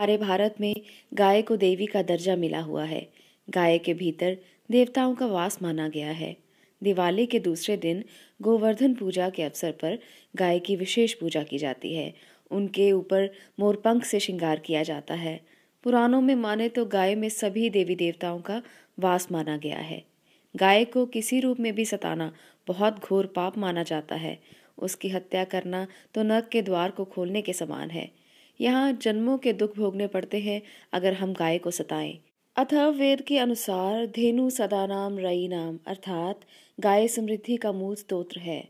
हमारे भारत में गाय को देवी का दर्जा मिला हुआ है गाय के भीतर देवताओं का वास माना गया है दिवाली के दूसरे दिन गोवर्धन पूजा के अवसर पर गाय की विशेष पूजा की जाती है उनके ऊपर मोरपंख से श्रृंगार किया जाता है पुराणों में माने तो गाय में सभी देवी देवताओं का वास माना गया है गाय को किसी रूप में भी सताना बहुत घोर पाप माना जाता है उसकी हत्या करना तो नग के द्वार को खोलने के समान है यहाँ जन्मों के दुख भोगने पड़ते हैं अगर हम गाय को सताएं अतः वेद के अनुसार धेनु सदानाम रई नाम अर्थात गाय समृद्धि का मूल स्त्रोत्र है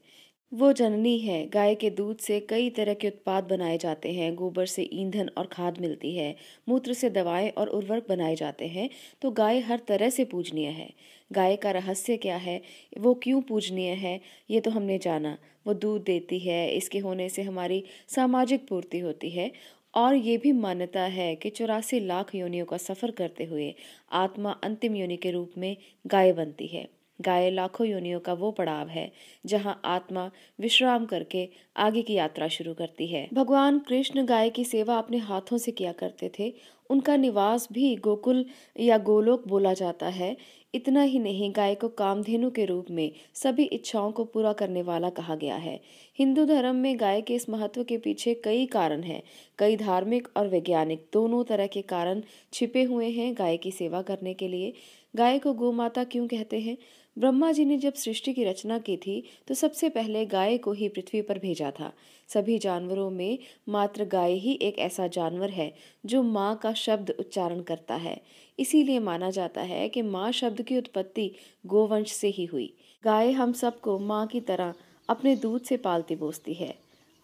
वो जननी है गाय के दूध से कई तरह के उत्पाद बनाए जाते हैं गोबर से ईंधन और खाद मिलती है मूत्र से दवाएं और उर्वरक बनाए जाते हैं तो गाय हर तरह से पूजनीय है गाय का रहस्य क्या है वो क्यों पूजनीय है ये तो हमने जाना वो दूध देती है इसके होने से हमारी सामाजिक पूर्ति होती है और ये भी मान्यता है कि चौरासी लाख योनियों का सफर करते हुए आत्मा अंतिम योनि के रूप में गाय बनती है गाय लाखों योनियों का वो पड़ाव है जहां आत्मा विश्राम करके आगे की यात्रा शुरू करती है भगवान कृष्ण गाय की सेवा अपने हाथों से किया करते थे उनका निवास भी गोकुल या गोलोक बोला जाता है इतना ही नहीं गाय को कामधेनु के रूप में सभी इच्छाओं को पूरा करने वाला कहा गया है हिंदू धर्म में गाय के इस महत्व के पीछे कई कारण हैं कई धार्मिक और वैज्ञानिक दोनों तरह के कारण छिपे हुए हैं गाय की सेवा करने के लिए गाय को गो माता क्यों कहते हैं ब्रह्मा जी ने जब सृष्टि की रचना की थी तो सबसे पहले गाय को ही पृथ्वी पर भेजा था सभी जानवरों में मात्र गाय ही एक ऐसा जानवर है जो माँ का शब्द उच्चारण करता है इसीलिए माना जाता है कि माँ शब्द की उत्पत्ति गोवंश से ही हुई गाय हम सबको माँ की तरह अपने दूध से पालती पोसती है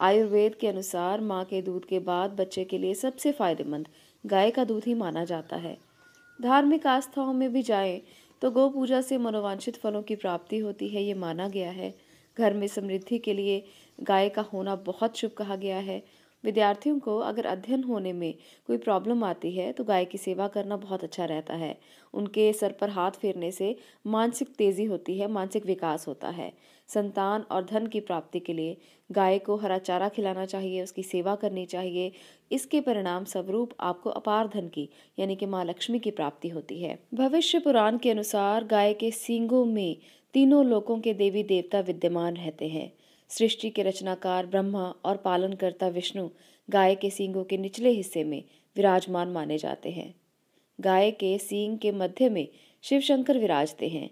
आयुर्वेद के अनुसार माँ के दूध के बाद बच्चे के लिए सबसे फायदेमंद गाय का दूध ही माना जाता है धार्मिक आस्थाओं में भी जाएं तो गौ पूजा से मनोवांछित फलों की प्राप्ति होती है ये माना गया है घर में समृद्धि के लिए गाय का होना बहुत शुभ कहा गया है विद्यार्थियों को अगर अध्ययन होने में कोई प्रॉब्लम आती है तो गाय की सेवा करना बहुत अच्छा रहता है उनके सर पर हाथ फेरने से मानसिक तेज़ी होती है मानसिक विकास होता है संतान और धन की प्राप्ति के लिए गाय को हरा चारा खिलाना चाहिए उसकी सेवा करनी चाहिए इसके परिणाम स्वरूप आपको अपार धन की यानी कि माँ लक्ष्मी की प्राप्ति होती है भविष्य पुराण के अनुसार गाय के सींगों में तीनों लोकों के देवी देवता विद्यमान रहते हैं सृष्टि के रचनाकार ब्रह्मा और पालनकर्ता विष्णु गाय के सींगों के निचले हिस्से में विराजमान माने जाते हैं गाय के सींग के मध्य में शिव शंकर विराजते हैं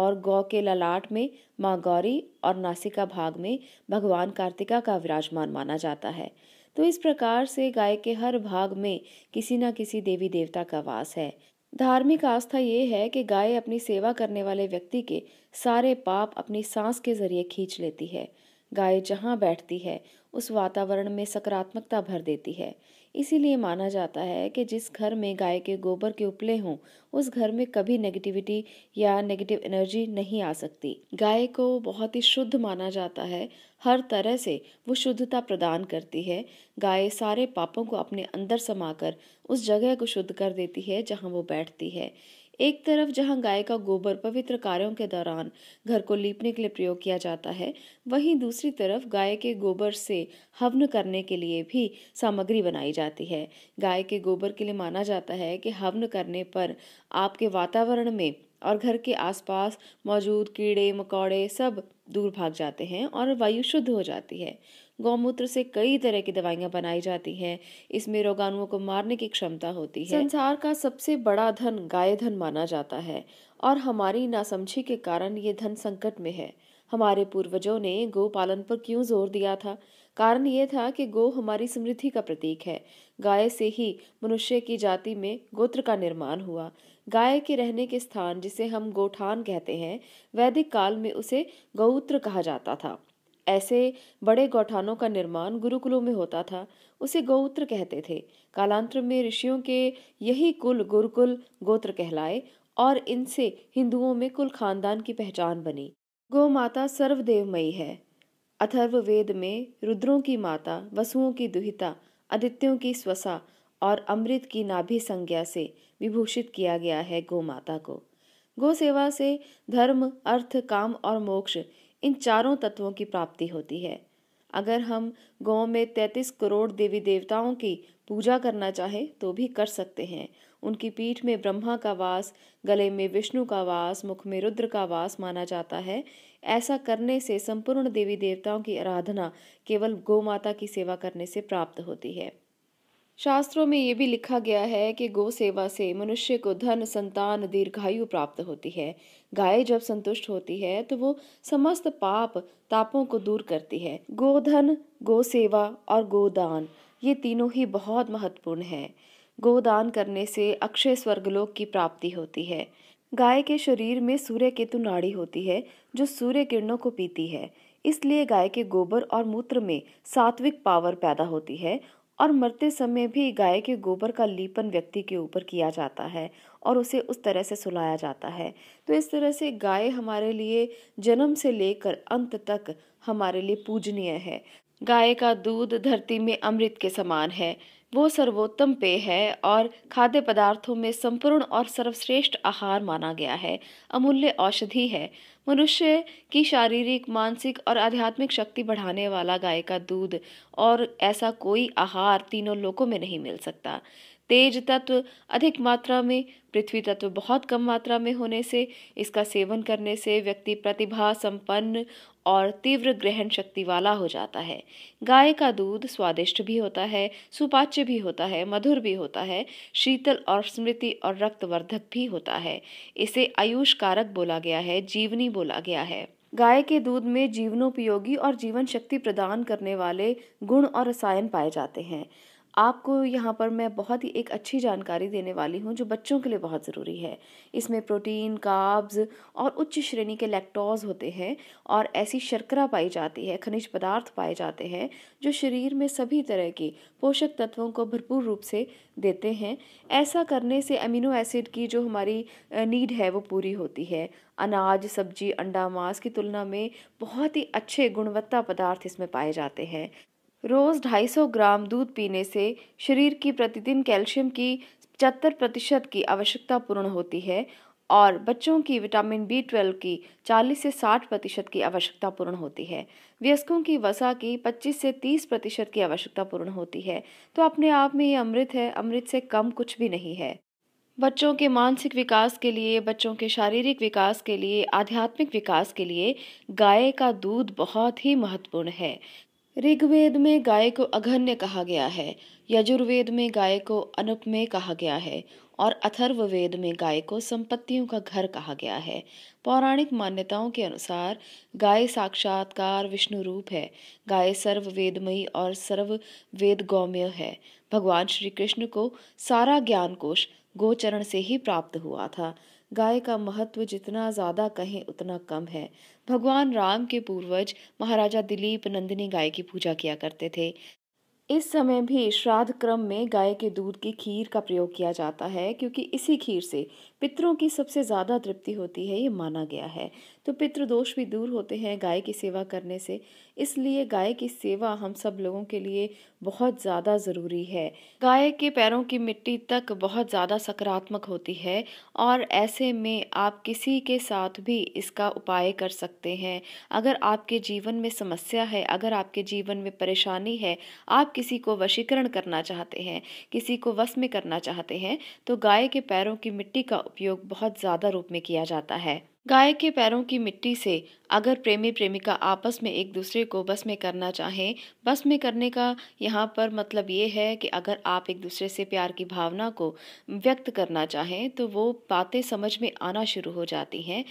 और गौ के ललाट में माँ गौरी और नासिका भाग में भगवान कार्तिका का विराजमान माना जाता है तो इस प्रकार से गाय के हर भाग में किसी न किसी देवी देवता का वास है धार्मिक आस्था ये है कि गाय अपनी सेवा करने वाले व्यक्ति के सारे पाप अपनी सांस के जरिए खींच लेती है गाय जहाँ बैठती है उस वातावरण में सकारात्मकता भर देती है इसीलिए माना जाता है कि जिस घर में गाय के गोबर के उपले हों उस घर में कभी नेगेटिविटी या नेगेटिव एनर्जी नहीं आ सकती गाय को बहुत ही शुद्ध माना जाता है हर तरह से वो शुद्धता प्रदान करती है गाय सारे पापों को अपने अंदर समाकर उस जगह को शुद्ध कर देती है जहाँ वो बैठती है एक तरफ जहां गाय का गोबर पवित्र कार्यों के दौरान घर को लीपने के लिए प्रयोग किया जाता है वहीं दूसरी तरफ गाय के गोबर से हवन करने के लिए भी सामग्री बनाई जाती है गाय के गोबर के लिए माना जाता है कि हवन करने पर आपके वातावरण में और घर के आसपास मौजूद कीड़े मकौड़े सब दूर भाग जाते हैं और वायु शुद्ध हो जाती है गौमूत्र से कई तरह की दवाइयाँ बनाई जाती हैं इसमें रोगाणुओं को मारने की क्षमता होती है संसार का सबसे बड़ा धन गाय धन माना जाता है और हमारी नासमझी के कारण ये धन संकट में है हमारे पूर्वजों ने गो पालन पर क्यों जोर दिया था कारण ये था कि गो हमारी समृद्धि का प्रतीक है गाय से ही मनुष्य की जाति में गोत्र का निर्माण हुआ गाय के रहने के स्थान जिसे हम गोठान कहते हैं वैदिक काल में उसे गौत्र कहा जाता था ऐसे बड़े गौठानों का निर्माण गुरुकुलों में होता था उसे गौत्र कहते थे कालांतर में ऋषियों के यही कुल गुरुकुल गोत्र कहलाए और इनसे हिंदुओं में कुल खानदान की पहचान बनी गौ माता सर्वदेवमयी है अथर्व वेद में रुद्रों की माता वसुओं की दुहिता आदित्यों की स्वसा और अमृत की नाभि संज्ञा से विभूषित किया गया है गौ माता को गौ सेवा से धर्म अर्थ काम और मोक्ष इन चारों तत्वों की प्राप्ति होती है अगर हम गांव में तैंतीस करोड़ देवी देवताओं की पूजा करना चाहे तो भी कर सकते हैं उनकी पीठ में ब्रह्मा का वास गले में विष्णु का वास मुख में रुद्र का वास माना जाता है ऐसा करने से संपूर्ण देवी देवताओं की आराधना केवल गौ माता की सेवा करने से प्राप्त होती है शास्त्रों में ये भी लिखा गया है कि गौ सेवा से मनुष्य को धन संतान दीर्घायु प्राप्त होती है गाय जब संतुष्ट होती है तो वो समस्त पाप तापों को दूर करती है गोधन गौ सेवा और गोदान ये तीनों ही बहुत महत्वपूर्ण है गोदान करने से अक्षय स्वर्गलोक की प्राप्ति होती है गाय के शरीर में सूर्य केतु नाड़ी होती है जो सूर्य किरणों को पीती है इसलिए गाय के गोबर और मूत्र में सात्विक पावर पैदा होती है और मरते समय भी गाय के गोबर का लीपन व्यक्ति के ऊपर किया जाता है और उसे उस तरह से सुलाया जाता है तो इस तरह से गाय हमारे लिए जन्म से लेकर अंत तक हमारे लिए पूजनीय है गाय का दूध धरती में अमृत के समान है वो सर्वोत्तम पेय है और खाद्य पदार्थों में संपूर्ण और सर्वश्रेष्ठ आहार माना गया है अमूल्य औषधि है मनुष्य की शारीरिक मानसिक और आध्यात्मिक शक्ति बढ़ाने वाला गाय का दूध और ऐसा कोई आहार तीनों लोकों में नहीं मिल सकता तेज तत्व अधिक मात्रा में पृथ्वी तत्व बहुत कम मात्रा में होने से इसका सेवन करने से व्यक्ति प्रतिभा संपन्न और तीव्र ग्रहण शक्ति वाला हो जाता है गाय का दूध स्वादिष्ट भी होता है सुपाच्य भी होता है मधुर भी होता है शीतल और स्मृति और रक्तवर्धक भी होता है इसे आयुष कारक बोला गया है जीवनी बोला गया है गाय के दूध में जीवनोपयोगी और जीवन शक्ति प्रदान करने वाले गुण और रसायन पाए जाते हैं आपको यहाँ पर मैं बहुत ही एक अच्छी जानकारी देने वाली हूँ जो बच्चों के लिए बहुत ज़रूरी है इसमें प्रोटीन काब्ज़ और उच्च श्रेणी के लैक्टोज होते हैं और ऐसी शर्करा पाई जाती है खनिज पदार्थ पाए जाते हैं जो शरीर में सभी तरह के पोषक तत्वों को भरपूर रूप से देते हैं ऐसा करने से अमीनो एसिड की जो हमारी नीड है वो पूरी होती है अनाज सब्जी अंडा मांस की तुलना में बहुत ही अच्छे गुणवत्ता पदार्थ इसमें पाए जाते हैं रोज़ 250 ग्राम दूध पीने से शरीर की प्रतिदिन कैल्शियम की पचहत्तर प्रतिशत की आवश्यकता पूर्ण होती है और बच्चों की विटामिन बी ट्वेल्व की 40 से 60 प्रतिशत की आवश्यकता पूर्ण होती है वयस्कों की वसा की 25 से 30 प्रतिशत की आवश्यकता पूर्ण होती है तो अपने आप में ये अमृत है अमृत से कम कुछ भी नहीं है बच्चों के मानसिक विकास के लिए बच्चों के शारीरिक विकास के लिए आध्यात्मिक विकास के लिए गाय का दूध बहुत ही महत्वपूर्ण है ऋग्वेद में गाय को अघन्य कहा गया है यजुर्वेद में गाय को अनुपमेय कहा गया है और अथर्ववेद में गाय को संपत्तियों का घर कहा गया है पौराणिक मान्यताओं के अनुसार गाय साक्षात्कार विष्णु रूप है गाय सर्व वेदमयी और सर्व वेद गौम्य है भगवान श्री कृष्ण को सारा ज्ञान कोश गोचरण से ही प्राप्त हुआ था गाय का महत्व जितना ज़्यादा कहें उतना कम है भगवान राम के पूर्वज महाराजा दिलीप नंदिनी गाय की पूजा किया करते थे इस समय भी श्राद्ध क्रम में गाय के दूध की खीर का प्रयोग किया जाता है क्योंकि इसी खीर से पितरों की सबसे ज़्यादा तृप्ति होती है ये माना गया है तो पितृदोष भी दूर होते हैं गाय की सेवा करने से इसलिए गाय की सेवा हम सब लोगों के लिए बहुत ज़्यादा ज़रूरी है गाय के पैरों की मिट्टी तक बहुत ज़्यादा सकारात्मक होती है और ऐसे में आप किसी के साथ भी इसका उपाय कर सकते हैं अगर आपके जीवन में समस्या है अगर आपके जीवन में परेशानी है आप किसी को वशीकरण करना चाहते हैं किसी को वश में करना चाहते हैं तो गाय के पैरों की मिट्टी का उपयोग बहुत ज़्यादा रूप में किया जाता है गाय के पैरों की मिट्टी से अगर प्रेमी प्रेमिका आपस में एक दूसरे को बस में करना चाहें बस में करने का यहाँ पर मतलब ये है कि अगर आप एक दूसरे से प्यार की भावना को व्यक्त करना चाहें तो वो बातें समझ में आना शुरू हो जाती हैं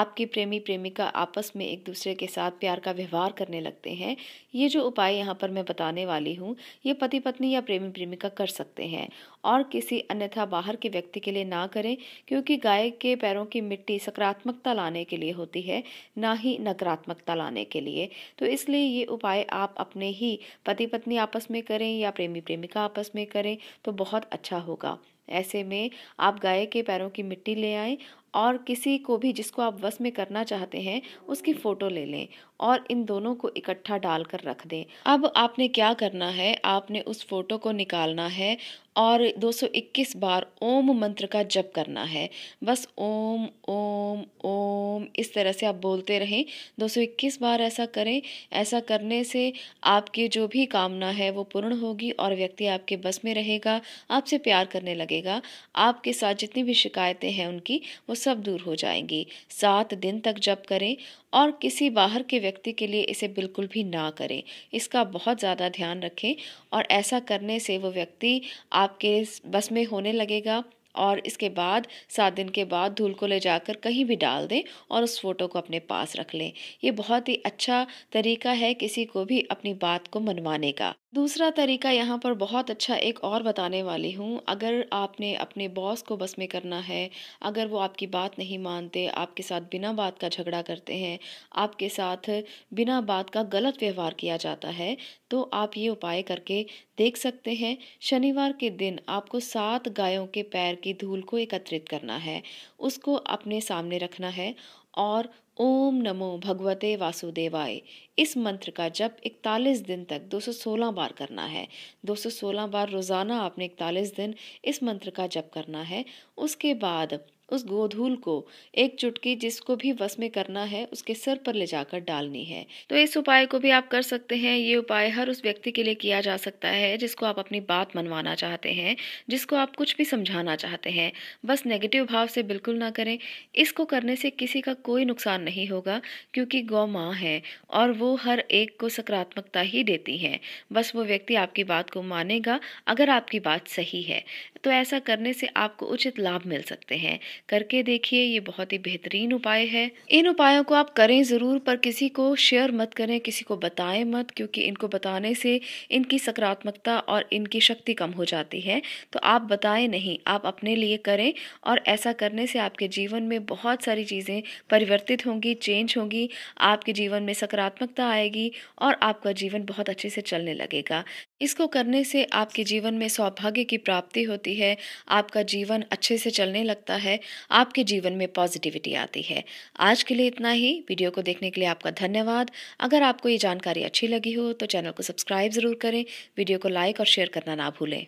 आपकी प्रेमी प्रेमिका आपस में एक दूसरे के साथ प्यार का व्यवहार करने लगते हैं ये जो उपाय यहाँ पर मैं बताने वाली हूँ ये पति पत्नी या प्रेमी प्रेमिका कर सकते हैं और किसी अन्यथा बाहर के व्यक्ति के लिए ना करें क्योंकि गाय के पैरों की मिट्टी सकारात्मक सकारात्मकता लाने के लिए होती है ना ही नकारात्मकता लाने के लिए तो इसलिए ये उपाय आप अपने ही पति पत्नी आपस में करें या प्रेमी प्रेमिका आपस में करें तो बहुत अच्छा होगा ऐसे में आप गाय के पैरों की मिट्टी ले आएं और किसी को भी जिसको आप वश में करना चाहते हैं उसकी फ़ोटो ले लें और इन दोनों को इकट्ठा डाल कर रख दें अब आपने क्या करना है आपने उस फ़ोटो को निकालना है और 221 बार ओम मंत्र का जप करना है बस ओम ओम ओम इस तरह से आप बोलते रहें 221 बार ऐसा करें ऐसा करने से आपकी जो भी कामना है वो पूर्ण होगी और व्यक्ति आपके बस में रहेगा आपसे प्यार करने लगेगा आपके साथ जितनी भी शिकायतें हैं उनकी वो सब दूर हो जाएंगी सात दिन तक जप करें और किसी बाहर के व्यक्ति के लिए इसे बिल्कुल भी ना करें इसका बहुत ज़्यादा ध्यान रखें और ऐसा करने से वो व्यक्ति आपके बस में होने लगेगा और इसके बाद सात दिन के बाद धूल को ले जाकर कहीं भी डाल दें और उस फोटो को अपने पास रख लें ये बहुत ही अच्छा तरीका है किसी को भी अपनी बात को मनवाने का दूसरा तरीका यहाँ पर बहुत अच्छा एक और बताने वाली हूँ अगर आपने अपने बॉस को बस में करना है अगर वो आपकी बात नहीं मानते आपके साथ बिना बात का झगड़ा करते हैं आपके साथ बिना बात का गलत व्यवहार किया जाता है तो आप ये उपाय करके देख सकते हैं शनिवार के दिन आपको सात गायों के पैर की धूल को एकत्रित करना है उसको अपने सामने रखना है और ओम नमो भगवते वासुदेवाय इस मंत्र का जप 41 दिन तक 216 बार करना है 216 बार रोज़ाना आपने 41 दिन इस मंत्र का जप करना है उसके बाद उस गोधूल को एक चुटकी जिसको भी वश में करना है उसके सर पर ले जाकर डालनी है तो इस उपाय को भी आप कर सकते हैं ये उपाय हर उस व्यक्ति के लिए किया जा सकता है जिसको आप अपनी बात मनवाना चाहते हैं जिसको आप कुछ भी समझाना चाहते हैं बस नेगेटिव भाव से बिल्कुल ना करें इसको करने से किसी का कोई नुकसान नहीं होगा क्योंकि गौ माँ है और वो हर एक को सकारात्मकता ही देती है बस वो व्यक्ति आपकी बात को मानेगा अगर आपकी बात सही है तो ऐसा करने से आपको उचित लाभ मिल सकते हैं करके देखिए ये बहुत ही बेहतरीन उपाय है इन उपायों को आप करें ज़रूर पर किसी को शेयर मत करें किसी को बताएं मत क्योंकि इनको बताने से इनकी सकारात्मकता और इनकी शक्ति कम हो जाती है तो आप बताएं नहीं आप अपने लिए करें और ऐसा करने से आपके जीवन में बहुत सारी चीज़ें परिवर्तित होंगी चेंज होंगी आपके जीवन में सकारात्मकता आएगी और आपका जीवन बहुत अच्छे से चलने लगेगा इसको करने से आपके जीवन में सौभाग्य की प्राप्ति होती है आपका जीवन अच्छे से चलने लगता है आपके जीवन में पॉजिटिविटी आती है आज के लिए इतना ही वीडियो को देखने के लिए आपका धन्यवाद अगर आपको ये जानकारी अच्छी लगी हो तो चैनल को सब्सक्राइब ज़रूर करें वीडियो को लाइक और शेयर करना ना भूलें